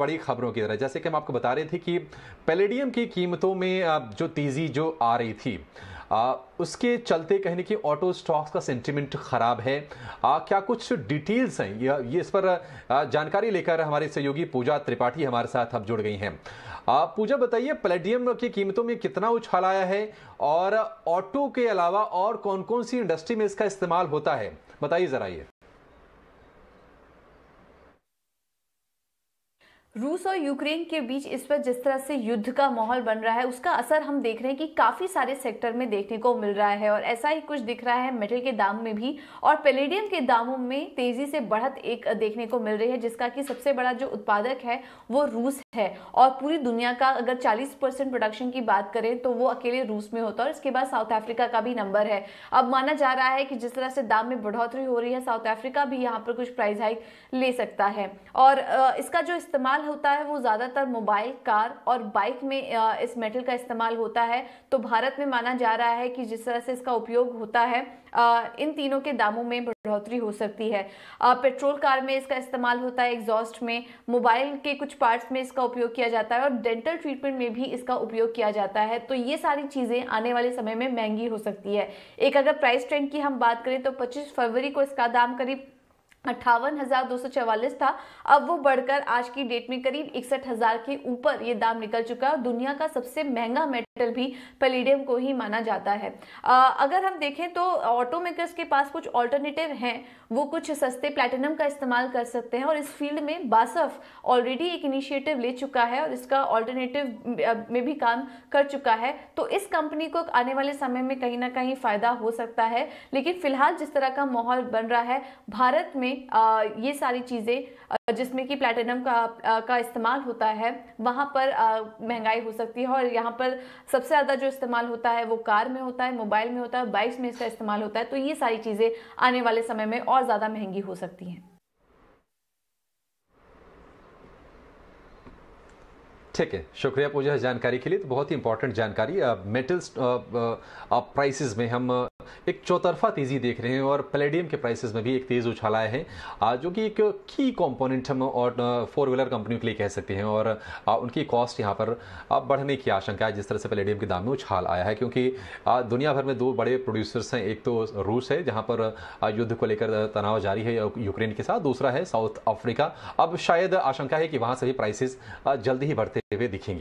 बड़ी खबरों की तरह जैसे कि हम आपको बता रहे थे कि पेलेडियम की कीमतों में जो तेज़ी जो आ रही थी आ, उसके चलते कहने की ऑटो स्टॉक्स का सेंटिमेंट ख़राब है आ, क्या कुछ डिटेल्स हैं या ये इस पर जानकारी लेकर हमारे सहयोगी पूजा त्रिपाठी हमारे साथ अब जुड़ गई हैं पूजा बताइए पैलेडियम की कीमतों में कितना उछाल आया है और ऑटो के अलावा और कौन कौन सी इंडस्ट्री में इसका इस्तेमाल होता है बताइए ज़रा ये रूस और यूक्रेन के बीच इस पर जिस तरह से युद्ध का माहौल बन रहा है उसका असर हम देख रहे हैं कि काफ़ी सारे सेक्टर में देखने को मिल रहा है और ऐसा ही कुछ दिख रहा है मेटल के दाम में भी और पेलेडियम के दामों में तेज़ी से बढ़त एक देखने को मिल रही है जिसका कि सबसे बड़ा जो उत्पादक है वो रूस है और पूरी दुनिया का अगर चालीस परसेंट प्रोडक्शन की बात करें तो वो अकेले रूस में होता है और इसके बाद साउथ अफ्रीका का भी नंबर है अब माना जा रहा है कि जिस तरह से दाम में बढ़ोतरी हो रही है साउथ अफ्रीका भी यहाँ पर कुछ प्राइस हाइक ले सकता है और इसका जो इस्तेमाल होता है वो ज़्यादातर मोबाइल कार और बाइक में इस मेटल का इस्तेमाल होता है तो भारत में माना जा रहा है कि जिस तरह से इसका उपयोग होता है इन तीनों के दामों में बढ़ोतरी हो सकती है पेट्रोल कार में इसका इस्तेमाल होता है एग्जॉस्ट में मोबाइल के कुछ पार्ट्स में इसका उपयोग किया जाता है और डेंटल ट्रीटमेंट में भी इसका उपयोग किया जाता है तो ये सारी चीज़ें आने वाले समय में महंगी हो सकती है एक अगर प्राइस ट्रेंड की हम बात करें तो पच्चीस फरवरी को इसका दाम करीब अट्ठावन हज़ार दो सौ चवालीस था अब वो बढ़कर आज की डेट में करीब इकसठ हज़ार के ऊपर ये दाम निकल चुका है दुनिया का सबसे महंगा मेट्रो मेटल भी पेलीडियम को ही माना जाता है आ, अगर हम देखें तो ऑटो मेकर्स के पास कुछ ऑल्टरनेटिव हैं वो कुछ सस्ते प्लैटिनम का इस्तेमाल कर सकते हैं और इस फील्ड में बासफ ऑलरेडी एक इनिशिएटिव ले चुका है और इसका ऑल्टरनेटिव में भी काम कर चुका है तो इस कंपनी को आने वाले समय में कहीं ना कहीं फ़ायदा हो सकता है लेकिन फिलहाल जिस तरह का माहौल बन रहा है भारत में आ, ये सारी चीज़ें जिसमें कि प्लैटिनम का आ, का इस्तेमाल होता है वहाँ पर महंगाई हो सकती है और यहाँ पर सबसे ज़्यादा जो इस्तेमाल होता है वो कार में होता है मोबाइल में होता है बाइक्स में इसका इस्तेमाल होता है तो ये सारी चीज़ें आने वाले समय में और ज़्यादा महंगी हो सकती हैं ठीक है शुक्रिया पूजा जानकारी के लिए तो बहुत ही इंपॉर्टेंट जानकारी मेटल्स प्राइसेस में हम एक चौतरफा तेज़ी देख रहे हैं और पैलेडियम के प्राइसेस में भी एक तेज़ उछाल आया है जो कि एक की कॉम्पोनेंट हम और फोर व्हीलर कंपनियों के लिए कह सकते हैं और उनकी कॉस्ट यहाँ पर बढ़ने की आशंका है जिस तरह से पैलेडियम के दाम में उछाल आया है क्योंकि दुनिया भर में दो बड़े प्रोड्यूसर्स हैं एक तो रूस है जहाँ पर युद्ध को लेकर तनाव जारी है यूक्रेन के साथ दूसरा है साउथ अफ्रीका अब शायद आशंका है कि वहाँ से भी प्राइसेस जल्दी ही बढ़ते हुए दिखेंगे